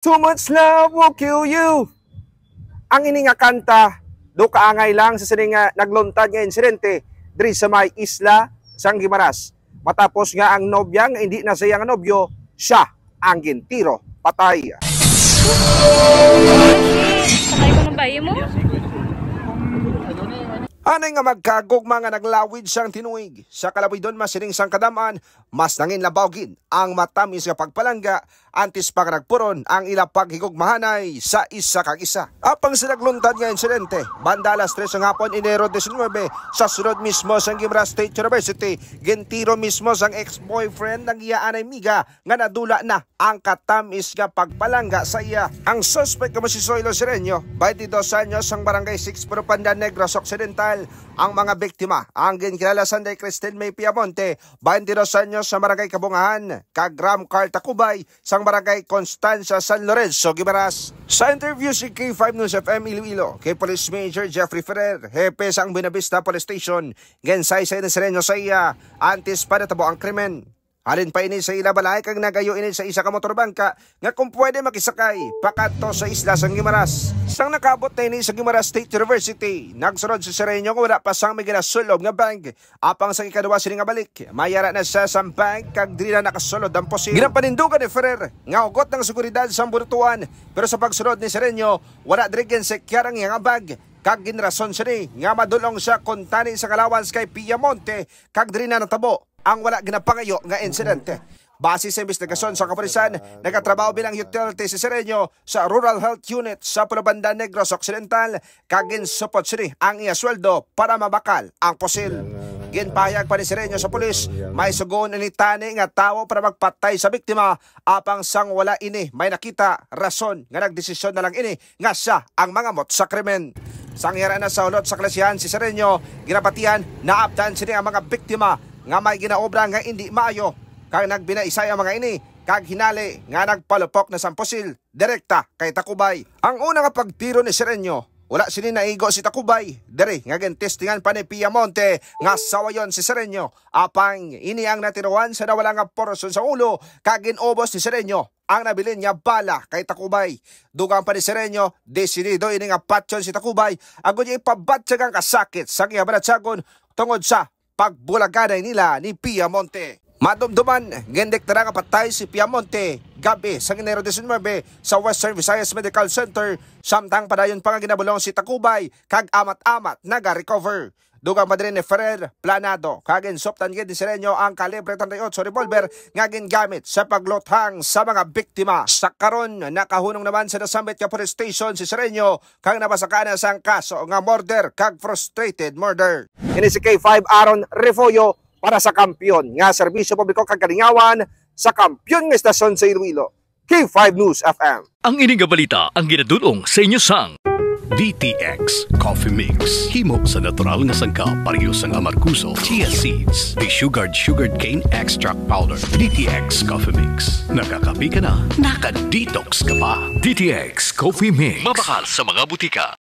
Too much love will kill you. Ang ini nga kanta, do kaangay lang sa sining nga ah, nagluntad nga insidente diri sa may isla sang Gimaras. Matapos nga ang nobya nga hindi na siya ang nobyo, siya ang gintiro patay. Sakay ko ng bayo mo? Anay nga magkagog mga naglawid siyang tinuig. Sa kalaboy doon masining sang kadaman, mas nangin labawgin ang matamis nga pagpalangga, antis pag nagpuron ang ilapag higugmahanay sa isa kag isa. Apang sinagluntad nga insidente, banda alas 3 ng hapon Enero 19, sa sunod mismo sa Gimra State University, gintiro mismo sang ex-boyfriend ng iya miga nga nadula na ang katamis nga pagpalangga sa iya. Ang suspect nga si Soylo Sirenyo, 22 anyos ang barangay 6 Propanda Negros Occidental, hospital ang mga biktima. Ang ginkilala Sunday Christine May Piamonte, 22 anyos sa Barangay Kabungahan, Kagram Cartacubay, sa Barangay Constanza San Lorenzo, Gibaras. Sa interview si K5 News FM Iloilo, kay Police Major Jeffrey Ferrer, hepe sa ang Police Station, gensay sa inaserenyo sa iya, antes panatabo ang krimen. Alin pa ini sa ilabalay kang nagayo ini sa isa ka motorbangka nga kung pwede makisakay pakadto sa isla sang Gimaras. Sang nakabot na ini sa Gimaras State University, nagsunod sa Sereño nga wala pa sang may ginasulob nga bank. Apang sa ikadua sini nga balik, mayara na sa sang bank kag dili na nakasulod ang posil. Ginapanindugan ni Ferrer nga ugot ng seguridad sa burtuan pero sa pagsunod ni Sereño wala drigen sa kiyarang nga bag kag ginrason siya ni nga madulong siya kontani sa kalawans kay Piamonte kag diri na natabo ang wala ginapangayo nga insidente. Base sa investigasyon sa kapulisan, nagatrabaho bilang utility si Sereño sa Rural Health Unit sa Pulabanda Negros Occidental kagin support sini ang iya sweldo para mabakal ang posil. Ginpahayag pa ni Sereño sa pulis, may sugon ni Tani nga tao para magpatay sa biktima apang sang wala ini may nakita rason nga nagdesisyon na lang ini nga siya ang mga mot sa krimen. Sangyara na sa ulot sa klasyahan si Sereño, ginapatihan naaptan sini ang mga biktima nga may ginaobra nga hindi maayo kag nagbinaisay ang mga ini kag hinali nga nagpalupok na samposil direkta kay Takubay. Ang una nga pagtiro ni Serenyo wala sini naigo si Takubay. Dere, nga gintestingan pa ni Piamonte. Nga sawayon si Sereño. Apang ini ang natiruan sa nawala nga porsyon sa ulo. kag Kaginobos ni Sereño. Ang nabilin niya bala kay Takubay. Dugang pa ni Sereño, desidido ini nga patyon si Takubay. Agon niya ang kasakit sa kiyabaratsagon tungod sa pagbulaganay nila ni Pia Monte. Madumduman, gendek na nga patay si Pia Monte gabi sa Enero 19 sa Western Visayas Medical Center samtang padayon pa nga ginabulong si Takubay kag amat-amat naga-recover. Dugang pa ni Ferrer Planado kagin soptan gid Sirenyo ang kalibre 38 revolver nga gingamit sa paglothang sa mga biktima. Sa karon nakahunong naman sa Nasambit ka Police Station si Sirenyo kag napasakaan na sang kaso nga murder kag frustrated murder. Ini si K5 Aaron Refoyo para sa kampiyon nga serbisyo publiko kag kalingawan sa kampiyon ng estasyon sa Iloilo. K5 News FM. Ang ining balita ang ginadulong sa inyo sang DTX Coffee Mix. Himo sa natural nga sangkap, pareho sang amarkuso, chia seeds, the sugared sugared cane extract powder. DTX Coffee Mix. Nakakapi ka na, nakadetox ka pa. DTX Coffee Mix. Mabakal sa mga butika.